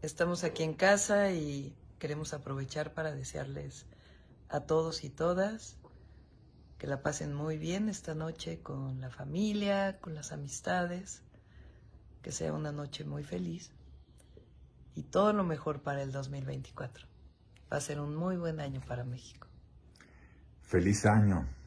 Estamos aquí en casa y queremos aprovechar para desearles a todos y todas que la pasen muy bien esta noche con la familia, con las amistades, que sea una noche muy feliz y todo lo mejor para el 2024. Va a ser un muy buen año para México. Feliz año.